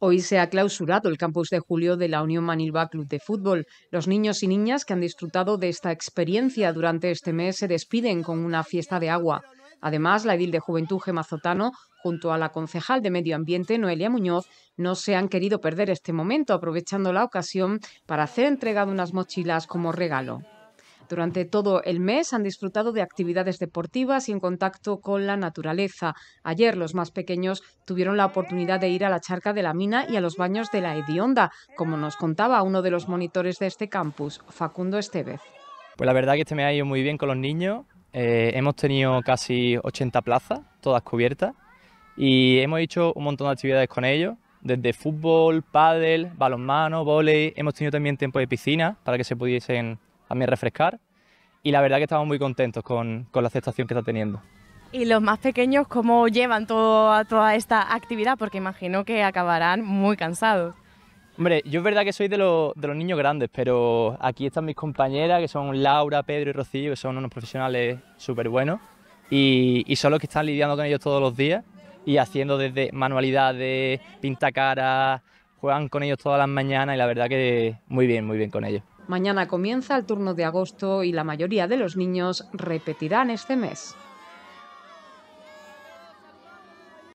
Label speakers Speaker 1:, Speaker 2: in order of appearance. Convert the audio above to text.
Speaker 1: Hoy se ha clausurado el campus de julio de la Unión Manilva Club de Fútbol. Los niños y niñas que han disfrutado de esta experiencia durante este mes se despiden con una fiesta de agua. Además, la edil de Juventud Gemazotano, junto a la concejal de Medio Ambiente, Noelia Muñoz, no se han querido perder este momento, aprovechando la ocasión para hacer entregado unas mochilas como regalo. Durante todo el mes han disfrutado de actividades deportivas y en contacto con la naturaleza. Ayer los más pequeños tuvieron la oportunidad de ir a la charca de la mina y a los baños de la Edionda, como nos contaba uno de los monitores de este campus, Facundo Estevez.
Speaker 2: Pues la verdad que este me ha ido muy bien con los niños. Eh, hemos tenido casi 80 plazas, todas cubiertas, y hemos hecho un montón de actividades con ellos, desde fútbol, pádel, balonmano, vóley. Hemos tenido también tiempo de piscina para que se pudiesen también refrescar y la verdad que estamos muy contentos con, la aceptación que está teniendo.
Speaker 3: ¿Y los más pequeños cómo llevan todo, toda esta actividad? Porque imagino que acabarán muy cansados.
Speaker 2: Hombre, yo es verdad que soy de, los niños grandes, pero aquí están mis compañeras, que son Laura, Pedro y Rocío, que son unos profesionales súper buenos, y, y son los que están lidiando con ellos todos los días y haciendo desde manualidades, pinta pintacaras, juegan con ellos todas las mañanas y la verdad que muy bien, muy bien con ellos.
Speaker 1: Mañana comienza el turno de agosto y la mayoría de los niños repetirán este mes.